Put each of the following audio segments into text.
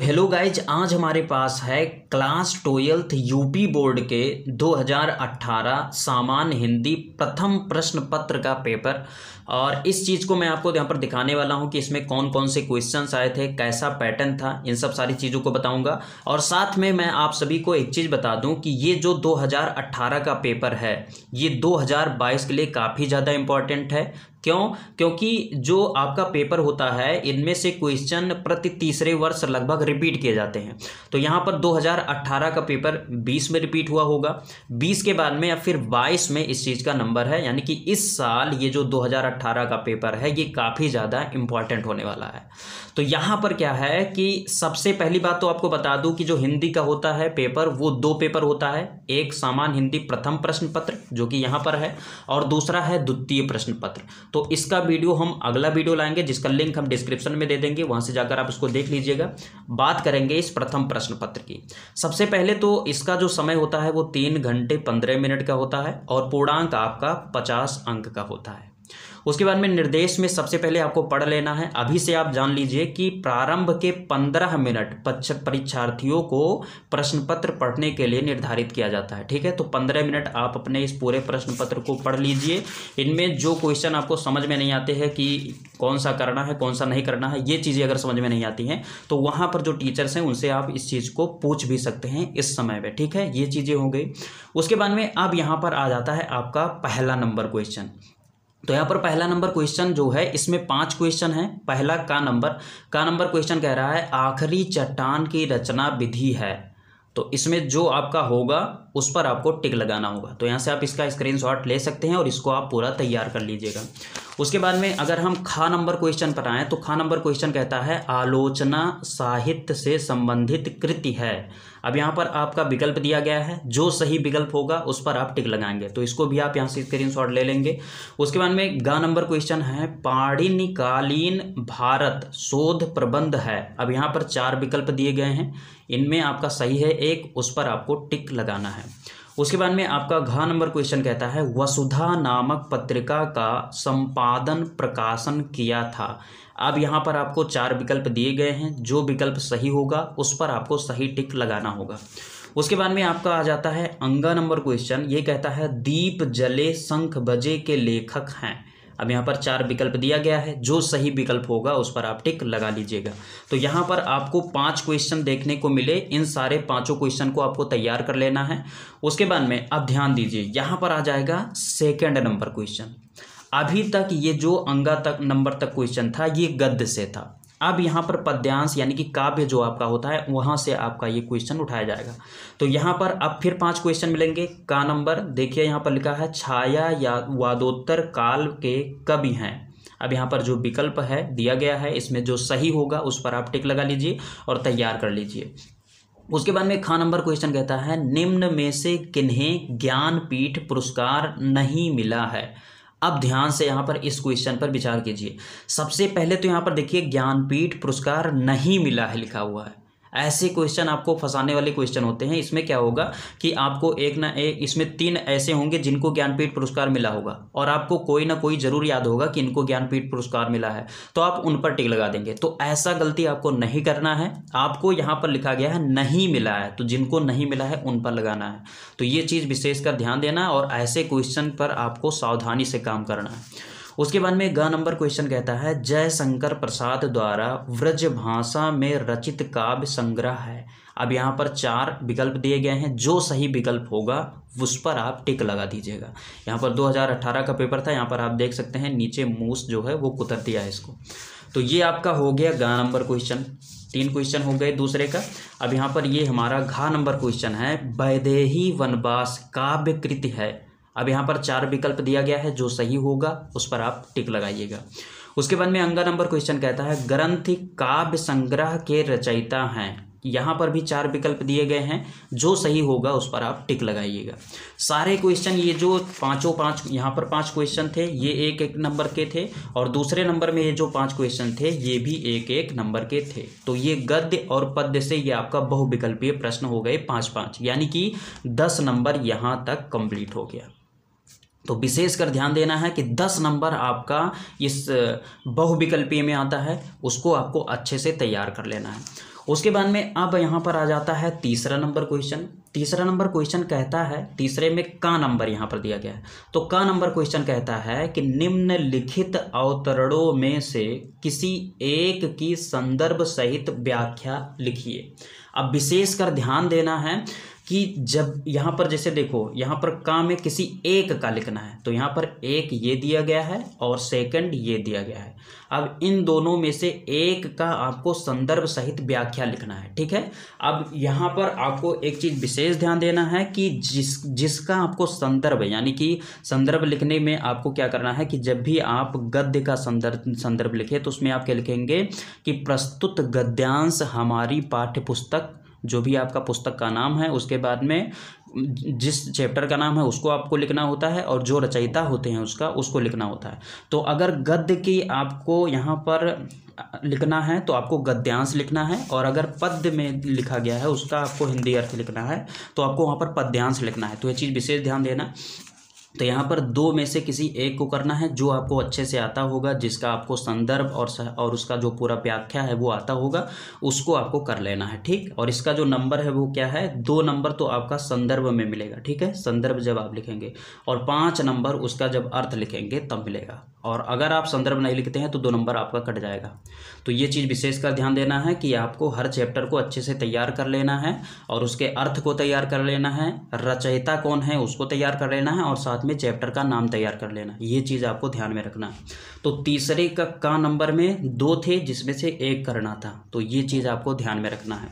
hello guys आज हमारे पास है क्लास ट्वेल्थ यूपी बोर्ड के 2018 सामान्य हिंदी प्रथम प्रश्न पत्र का पेपर और इस चीज़ को मैं आपको यहाँ पर दिखाने वाला हूँ कि इसमें कौन कौन से क्वेश्चंस आए थे कैसा पैटर्न था इन सब सारी चीज़ों को बताऊँगा और साथ में मैं आप सभी को एक चीज़ बता दूँ कि ये जो 2018 का पेपर है ये 2022 के लिए काफ़ी ज़्यादा इम्पॉर्टेंट है क्यों क्योंकि जो आपका पेपर होता है इनमें से क्वेश्चन प्रति तीसरे वर्ष लगभग रिपीट किए जाते हैं तो यहाँ पर 2018 का पेपर 20 में रिपीट हुआ होगा 20 के बाद में या फिर 22 में इस चीज़ का नंबर है यानी कि इस साल ये जो 2018 का पेपर है ये काफ़ी ज़्यादा इम्पॉर्टेंट होने वाला है तो यहाँ पर क्या है कि सबसे पहली बात तो आपको बता दूँ कि जो हिंदी का होता है पेपर वो दो पेपर होता है एक सामान्य हिंदी प्रथम प्रश्न पत्र जो कि यहाँ पर है और दूसरा है द्वितीय प्रश्न पत्र तो इसका वीडियो हम अगला वीडियो लाएंगे जिसका लिंक हम डिस्क्रिप्शन में दे देंगे वहाँ से जाकर आप उसको देख लीजिएगा बात करेंगे इस प्रथम प्रश्न पत्र की सबसे पहले तो इसका जो समय होता है वो तीन घंटे पंद्रह मिनट का होता है और पूर्णांक आपका पचास अंक का होता है उसके बाद में निर्देश में सबसे पहले आपको पढ़ लेना है अभी से आप जान लीजिए कि प्रारंभ के पंद्रह मिनट परीक्षार्थियों को प्रश्न पत्र पढ़ने के लिए निर्धारित किया जाता है ठीक है तो पंद्रह मिनट आप अपने इस पूरे प्रश्न पत्र को पढ़ लीजिए इनमें जो क्वेश्चन आपको समझ में नहीं आते हैं कि कौन सा करना है कौन सा नहीं करना है ये चीज़ें अगर समझ में नहीं आती हैं तो वहाँ पर जो टीचर्स हैं उनसे आप इस चीज़ को पूछ भी सकते हैं इस समय में ठीक है ये चीज़ें हो गई उसके बाद में अब यहाँ पर आ जाता है आपका पहला नंबर क्वेश्चन तो यहाँ पर पहला नंबर क्वेश्चन जो है इसमें पांच क्वेश्चन है पहला का नंबर का नंबर क्वेश्चन कह रहा है आखिरी चट्टान की रचना विधि है तो इसमें जो आपका होगा उस पर आपको टिक लगाना होगा तो यहाँ से आप इसका स्क्रीनशॉट ले सकते हैं और इसको आप पूरा तैयार कर लीजिएगा उसके बाद में अगर हम खा नंबर क्वेश्चन पर आएँ तो खा नंबर क्वेश्चन कहता है आलोचना साहित्य से संबंधित कृति है अब यहाँ पर आपका विकल्प दिया गया है जो सही विकल्प होगा उस पर आप टिक लगाएंगे तो इसको भी आप यहाँ से शॉट ले लेंगे उसके बाद में गा नंबर क्वेश्चन है पाणिनिकालीन भारत शोध प्रबंध है अब यहाँ पर चार विकल्प दिए गए हैं इनमें आपका सही है एक उस पर आपको टिक लगाना है उसके बाद में आपका घ नंबर क्वेश्चन कहता है वसुधा नामक पत्रिका का संपादन प्रकाशन किया था अब यहाँ पर आपको चार विकल्प दिए गए हैं जो विकल्प सही होगा उस पर आपको सही टिक लगाना होगा उसके बाद में आपका आ जाता है अंगा नंबर क्वेश्चन ये कहता है दीप जले शंख बजे के लेखक हैं अब यहाँ पर चार विकल्प दिया गया है जो सही विकल्प होगा उस पर आप टिक लगा लीजिएगा तो यहाँ पर आपको पांच क्वेश्चन देखने को मिले इन सारे पांचों क्वेश्चन को आपको तैयार कर लेना है उसके बाद में आप ध्यान दीजिए यहाँ पर आ जाएगा सेकेंड नंबर क्वेश्चन अभी तक ये जो अंगा तक नंबर तक क्वेश्चन था ये गद्य से था अब यहाँ पर पद्यांश यानी कि काव्य जो आपका होता है वहाँ से आपका ये क्वेश्चन उठाया जाएगा तो यहाँ पर अब फिर पांच क्वेश्चन मिलेंगे का नंबर देखिए यहाँ पर लिखा है छाया या वादोत्तर काल के कवि हैं अब यहाँ पर जो विकल्प है दिया गया है इसमें जो सही होगा उस पर आप टिक लगा लीजिए और तैयार कर लीजिए उसके बाद में खा नंबर क्वेश्चन कहता है निम्न में से किन्हें ज्ञानपीठ पुरस्कार नहीं मिला है अब ध्यान से यहाँ पर इस क्वेश्चन पर विचार कीजिए सबसे पहले तो यहाँ पर देखिए ज्ञानपीठ पुरस्कार नहीं मिला है लिखा हुआ है ऐसे क्वेश्चन आपको फंसाने वाले क्वेश्चन होते हैं इसमें क्या होगा कि आपको एक ना एक इसमें तीन ऐसे होंगे जिनको ज्ञानपीठ पुरस्कार मिला होगा और आपको कोई ना कोई जरूर याद होगा कि इनको ज्ञानपीठ पुरस्कार मिला है तो आप उन पर टिक लगा देंगे तो ऐसा गलती आपको नहीं करना है आपको यहाँ पर लिखा गया है नहीं मिला है तो जिनको नहीं मिला है उन पर लगाना है तो ये चीज़ विशेषकर ध्यान देना और ऐसे क्वेश्चन पर आपको सावधानी से काम करना है उसके बाद में ग नंबर क्वेश्चन कहता है जयशंकर प्रसाद द्वारा व्रज भाषा में रचित काव्य संग्रह है अब यहाँ पर चार विकल्प दिए गए हैं जो सही विकल्प होगा उस पर आप टिक लगा दीजिएगा यहाँ पर 2018 का पेपर था यहाँ पर आप देख सकते हैं नीचे मूस जो है वो कुतर दिया है इसको तो ये आपका हो गया गा नंबर क्वेश्चन तीन क्वेश्चन हो गए दूसरे का अब यहाँ पर ये हमारा घा नंबर क्वेश्चन है वैदेही वनवास काव्य कृति है अब यहाँ पर चार विकल्प दिया गया है जो सही होगा उस पर आप टिक लगाइएगा उसके बाद में अंगा नंबर क्वेश्चन कहता है ग्रंथ काव्य संग्रह के रचयिता हैं यहाँ पर भी चार विकल्प दिए गए हैं जो सही होगा उस पर आप टिक लगाइएगा सारे क्वेश्चन ये जो पांचों पांच यहाँ पर पांच क्वेश्चन थे ये एक एक नंबर के थे और दूसरे नंबर में ये जो पांच क्वेश्चन थे ये भी एक एक नंबर के थे तो ये गद्य और पद्य से ये आपका बहुविकल्पीय प्रश्न हो गए पाँच पाँच यानी कि दस नंबर यहाँ तक कंप्लीट हो गया तो विशेष कर ध्यान देना है कि दस नंबर आपका इस बहुविकल्पीय में आता है उसको आपको अच्छे से तैयार कर लेना है उसके बाद में अब यहाँ पर आ जाता है तीसरा नंबर क्वेश्चन तीसरा नंबर क्वेश्चन कहता है तीसरे में का नंबर यहाँ पर दिया गया है तो का नंबर क्वेश्चन कहता है कि निम्नलिखित अवतरणों में से किसी एक की संदर्भ सहित व्याख्या लिखिए अब विशेष कर ध्यान देना है कि जब यहाँ पर जैसे देखो यहाँ पर काम है किसी एक का लिखना है तो यहाँ पर एक ये दिया गया है और सेकंड ये दिया गया है अब इन दोनों में से एक का आपको संदर्भ सहित व्याख्या लिखना है ठीक है अब यहाँ पर आपको एक चीज़ विशेष ध्यान देना है कि जिस जिसका आपको संदर्भ यानी कि संदर्भ लिखने में आपको क्या करना है कि जब भी आप गद्य का संदर्भ संदर्भ लिखें तो उसमें आप क्या लिखेंगे कि प्रस्तुत गद्यांश हमारी पाठ्य पुस्तक जो भी आपका पुस्तक का नाम है उसके बाद में जिस चैप्टर का नाम है उसको आपको लिखना होता है और जो रचयिता होते हैं उसका उसको लिखना होता है तो अगर गद्य की आपको यहाँ पर लिखना है तो आपको गद्यांश लिखना है और अगर पद्य में लिखा गया है उसका आपको हिंदी अर्थ लिखना है तो आपको वहाँ पर पद्यांश लिखना है तो ये चीज़ विशेष ध्यान देना तो यहाँ पर दो में से किसी एक को करना है जो आपको अच्छे से आता होगा जिसका आपको संदर्भ और और उसका जो पूरा व्याख्या है वो आता होगा उसको आपको कर लेना है ठीक और इसका जो नंबर है वो क्या है दो नंबर तो आपका संदर्भ में मिलेगा ठीक है संदर्भ जब आप लिखेंगे और पाँच नंबर उसका जब अर्थ लिखेंगे तब मिलेगा और अगर आप संदर्भ नहीं लिखते हैं तो दो नंबर आपका कट जाएगा तो ये चीज़ विशेषकर ध्यान देना है कि आपको हर चैप्टर को अच्छे से तैयार कर लेना है और उसके अर्थ को तैयार कर लेना है रचयिता कौन है उसको तैयार कर लेना है और साथ साथ में चैप्टर का नाम तैयार कर लेना ये चीज़ आपको ध्यान में रखना तो तीसरे का का नंबर में दो थे जिसमें से एक करना था तो ये चीज़ आपको ध्यान में रखना है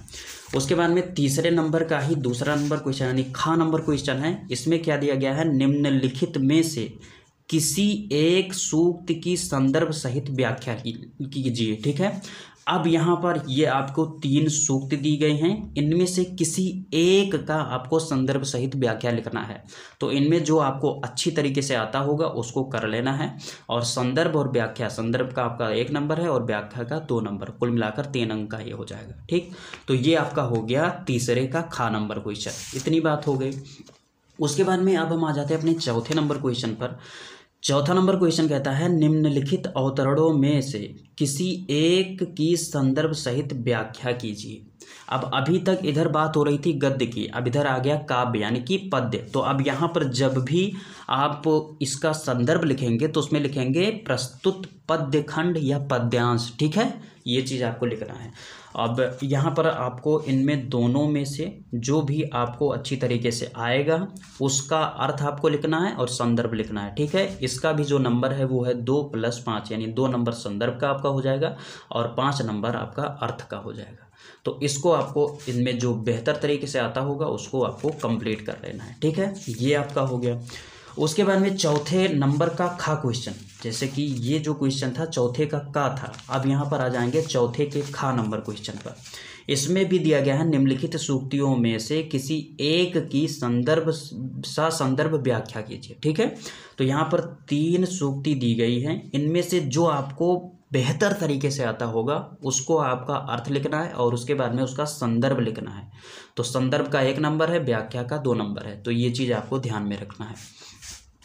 उसके बाद में तीसरे नंबर का ही दूसरा नंबर क्वेश्चन यानी खा नंबर क्वेश्चन है इसमें क्या दिया गया है निम्नलिखित में से किसी एक सूक्त की संदर्भ सहित व्याख्या कीजिए ठीक है अब यहाँ पर ये आपको तीन सूक्त दी गए हैं इनमें से किसी एक का आपको संदर्भ सहित व्याख्या लिखना है तो इनमें जो आपको अच्छी तरीके से आता होगा उसको कर लेना है और संदर्भ और व्याख्या संदर्भ का आपका एक नंबर है और व्याख्या का दो नंबर कुल मिलाकर तीन अंक का ये हो जाएगा ठीक तो ये आपका हो गया तीसरे का खा नंबर क्वेश्चन इतनी बात हो गई उसके बाद में अब हम आ जाते हैं अपने चौथे नंबर क्वेश्चन पर चौथा नंबर क्वेश्चन कहता है निम्नलिखित अवतरणों में से किसी एक की संदर्भ सहित व्याख्या कीजिए अब अभी तक इधर बात हो रही थी गद्य की अब इधर आ गया काव्य यानी कि पद्य तो अब यहाँ पर जब भी आप इसका संदर्भ लिखेंगे तो उसमें लिखेंगे प्रस्तुत पद्य खंड या पद्यांश ठीक है ये चीज़ आपको लिखना है अब यहाँ पर आपको इनमें दोनों में से जो भी आपको अच्छी तरीके से आएगा उसका अर्थ आपको लिखना है और संदर्भ लिखना है ठीक है इसका भी जो नंबर है वो है दो प्लस पाँच यानी दो नंबर संदर्भ का आपका हो जाएगा और पाँच नंबर आपका अर्थ का हो जाएगा तो इसको आपको इनमें जो बेहतर तरीके से आता होगा उसको आपको कंप्लीट कर लेना है ठीक है ये आपका हो गया उसके बाद में चौथे नंबर का खा क्वेश्चन जैसे कि ये जो क्वेश्चन था चौथे का का था अब यहाँ पर आ जाएंगे चौथे के खा नंबर क्वेश्चन पर इसमें भी दिया गया है निम्नलिखित सूक्तियों में से किसी एक की संदर्भ सा संदर्भ व्याख्या कीजिए ठीक है तो यहाँ पर तीन सूक्ति दी गई है इनमें से जो आपको बेहतर तरीके से आता होगा उसको आपका अर्थ लिखना है और उसके बाद में उसका संदर्भ लिखना है तो संदर्भ का एक नंबर है व्याख्या का दो नंबर है तो ये चीज़ आपको ध्यान में रखना है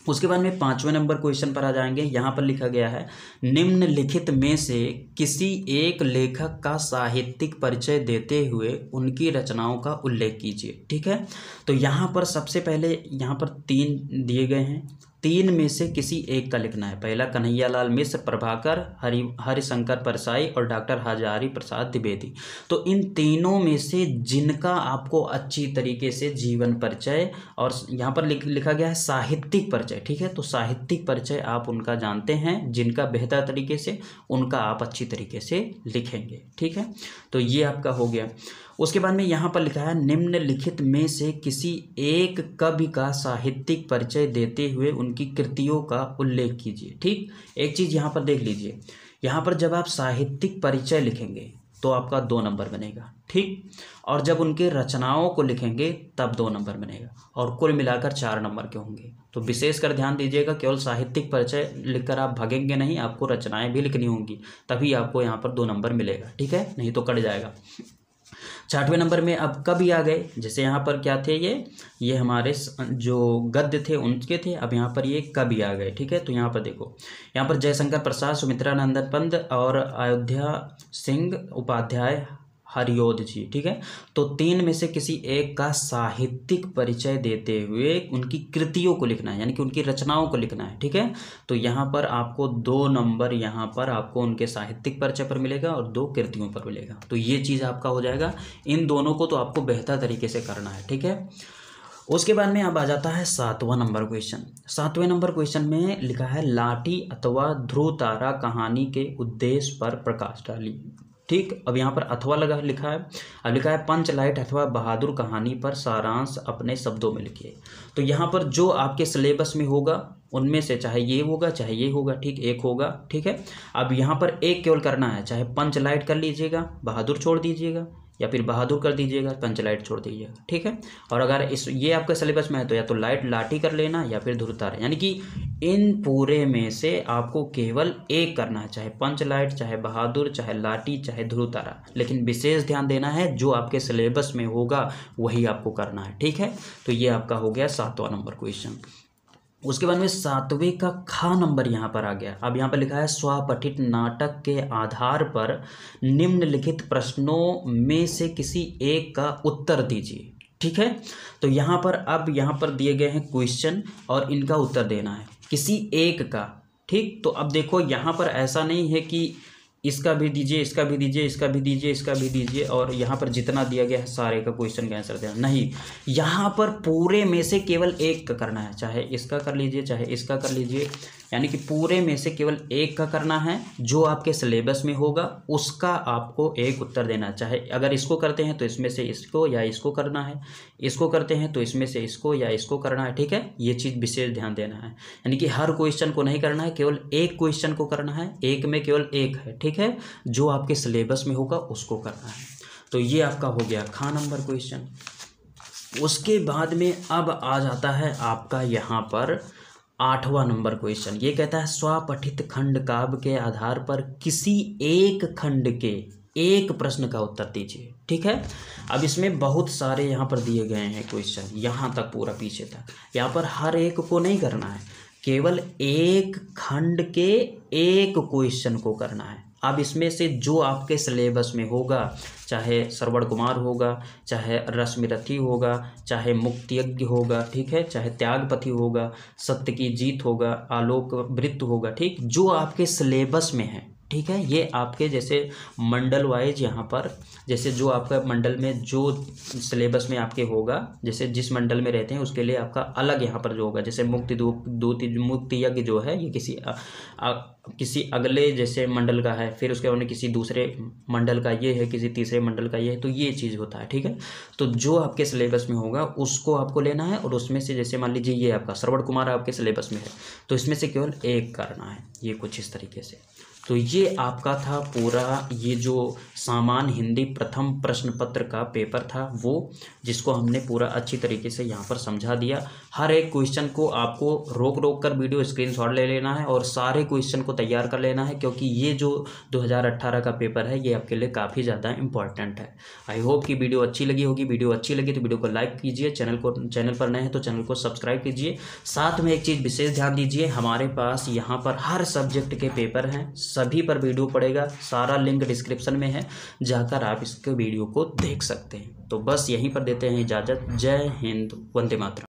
उसके बाद में पांचवें नंबर क्वेश्चन पर आ जाएंगे यहाँ पर लिखा गया है निम्नलिखित में से किसी एक लेखक का साहित्यिक परिचय देते हुए उनकी रचनाओं का उल्लेख कीजिए ठीक है तो यहाँ पर सबसे पहले यहाँ पर तीन दिए गए हैं तीन में से किसी एक का लिखना है पहला कन्हैयालाल मिश्र प्रभाकर हरि हरिशंकर परसाई और डॉक्टर हजारी प्रसाद द्विवेदी तो इन तीनों में से जिनका आपको अच्छी तरीके से जीवन परिचय और यहाँ पर लिख, लिखा गया है साहित्यिक परिचय ठीक है तो साहित्यिक परिचय आप उनका जानते हैं जिनका बेहतर तरीके से उनका आप अच्छी तरीके से लिखेंगे ठीक है तो ये आपका हो गया उसके बाद में यहाँ पर लिखा है निम्नलिखित में से किसी एक कवि का साहित्यिक परिचय देते हुए उनकी कृतियों का उल्लेख कीजिए ठीक एक चीज़ यहाँ पर देख लीजिए यहाँ पर जब आप साहित्यिक परिचय लिखेंगे तो आपका दो नंबर बनेगा ठीक और जब उनके रचनाओं को लिखेंगे तब दो नंबर बनेगा और कुल मिलाकर चार नंबर के होंगे तो विशेष कर ध्यान दीजिएगा केवल साहित्यिक परिचय लिखकर आप भगेंगे नहीं आपको रचनाएं भी लिखनी होंगी तभी आपको यहाँ पर दो नंबर मिलेगा ठीक है नहीं तो कट जाएगा छठवें नंबर में अब कभी आ गए जैसे यहाँ पर क्या थे ये ये हमारे जो गद्य थे उनके थे अब यहाँ पर ये कभी आ गए ठीक है तो यहाँ पर देखो यहाँ पर जयशंकर प्रसाद सुमित्रा नंदन पंत और अयोध्या सिंह उपाध्याय हरिओद जी ठीक है तो तीन में से किसी एक का साहित्यिक परिचय देते हुए उनकी कृतियों को लिखना है यानी कि उनकी रचनाओं को लिखना है ठीक है तो यहाँ पर आपको दो नंबर यहाँ पर आपको उनके साहित्यिक परिचय पर मिलेगा और दो कृतियों पर मिलेगा तो ये चीज़ आपका हो जाएगा इन दोनों को तो आपको बेहतर तरीके से करना है ठीक है उसके बाद में अब आ जाता है सातवां नंबर क्वेश्चन सातवें नंबर क्वेश्चन में लिखा है लाठी अथवा ध्रुव तारा कहानी के उद्देश्य पर प्रकाश डाली ठीक अब यहाँ पर अथवा लगा लिखा है अब लिखा है पंच लाइट अथवा बहादुर कहानी पर सारांश अपने शब्दों में लिखिए तो यहाँ पर जो आपके सिलेबस में होगा उनमें से चाहे ये होगा चाहे ये होगा ठीक एक होगा ठीक है अब यहाँ पर एक केवल करना है चाहे पंच लाइट कर लीजिएगा बहादुर छोड़ दीजिएगा या फिर बहादुर कर दीजिएगा पंचलाइट छोड़ दीजिएगा ठीक है और अगर इस ये आपके सिलेबस में है तो या तो लाइट लाठी कर लेना या फिर धुरतार यानी कि इन पूरे में से आपको केवल एक करना है चाहे पंचलाइट चाहे बहादुर चाहे लाठी चाहे ध्रुतारा लेकिन विशेष ध्यान देना है जो आपके सिलेबस में होगा वही आपको करना है ठीक है तो ये आपका हो गया सातवां नंबर क्वेश्चन उसके बाद में सातवें का खा नंबर यहाँ पर आ गया अब यहाँ पर लिखा है स्वपठित नाटक के आधार पर निम्नलिखित प्रश्नों में से किसी एक का उत्तर दीजिए ठीक है तो यहाँ पर अब यहाँ पर दिए गए हैं क्वेश्चन और इनका उत्तर देना है किसी एक का ठीक तो अब देखो यहाँ पर ऐसा नहीं है कि इसका भी दीजिए इसका भी दीजिए इसका भी दीजिए इसका भी दीजिए और यहाँ पर जितना दिया गया है सारे का क्वेश्चन का आंसर देना नहीं यहाँ पर पूरे में से केवल एक का करना है चाहे इसका कर लीजिए चाहे इसका कर लीजिए यानी कि पूरे में से केवल एक का करना है जो आपके सिलेबस में होगा उसका आपको एक उत्तर देना चाहे अगर इसको करते हैं तो इसमें से इसको या इसको करना है इसको करते हैं तो इसमें से इसको या इसको करना है ठीक है ये चीज़ विशेष ध्यान देना है यानी कि हर क्वेश्चन को नहीं करना है केवल एक क्वेश्चन को करना है एक में केवल एक है ठीक है जो आपके सिलेबस में होगा उसको करना है तो ये आपका हो गया खा नंबर क्वेश्चन उसके बाद में अब आ जाता है आपका यहाँ पर आठवां नंबर क्वेश्चन ये कहता है स्वपठित खंड काव्य के आधार पर किसी एक खंड के एक प्रश्न का उत्तर दीजिए ठीक है अब इसमें बहुत सारे यहाँ पर दिए गए हैं क्वेश्चन यहाँ तक पूरा पीछे तक यहाँ पर हर एक को नहीं करना है केवल एक खंड के एक क्वेश्चन को करना है अब इसमें से जो आपके सिलेबस में होगा चाहे सरवण कुमार होगा चाहे रश्मिरथी होगा चाहे मुक्तियज्ञ होगा ठीक है चाहे त्यागपति होगा सत्य की जीत होगा आलोक वृत्त होगा ठीक जो आपके सिलेबस में है ठीक है ये आपके जैसे मंडल वाइज यहाँ पर जैसे जो आपका मंडल में जो सिलेबस में आपके होगा जैसे जिस मंडल में रहते हैं उसके लिए आपका अलग यहाँ पर जो होगा जैसे मुक्ति दो दो मुक्ति यज्ञ जो है ये किसी आ, आ, किसी अगले जैसे मंडल का है फिर उसके बाद में किसी दूसरे मंडल का ये है किसी तीसरे मंडल का ये है तो ये चीज़ होता है ठीक है तो जो आपके सिलेबस में होगा उसको आपको लेना है और उसमें से जैसे मान लीजिए ये आपका श्रवण कुमार आपके सिलेबस में है तो इसमें से केवल एक करना है ये कुछ इस तरीके से तो ये आपका था पूरा ये जो सामान हिंदी प्रथम प्रश्न पत्र का पेपर था वो जिसको हमने पूरा अच्छी तरीके से यहाँ पर समझा दिया हर एक क्वेश्चन को आपको रोक रोक कर वीडियो स्क्रीनशॉट ले लेना है और सारे क्वेश्चन को तैयार कर लेना है क्योंकि ये जो 2018 का पेपर है ये आपके लिए काफ़ी ज़्यादा इंपॉर्टेंट है आई होप कि वीडियो अच्छी लगी होगी वीडियो अच्छी लगी तो वीडियो को लाइक कीजिए चैनल को चैनल पर नए हैं तो चैनल को सब्सक्राइब कीजिए साथ में एक चीज़ विशेष ध्यान दीजिए हमारे पास यहाँ पर हर सब्जेक्ट के पेपर हैं सभी पर वीडियो पड़ेगा सारा लिंक डिस्क्रिप्शन में है जाकर आप इसके वीडियो को देख सकते हैं तो बस यहीं पर देते हैं इजाज़त जय हिंद वंदे मातरम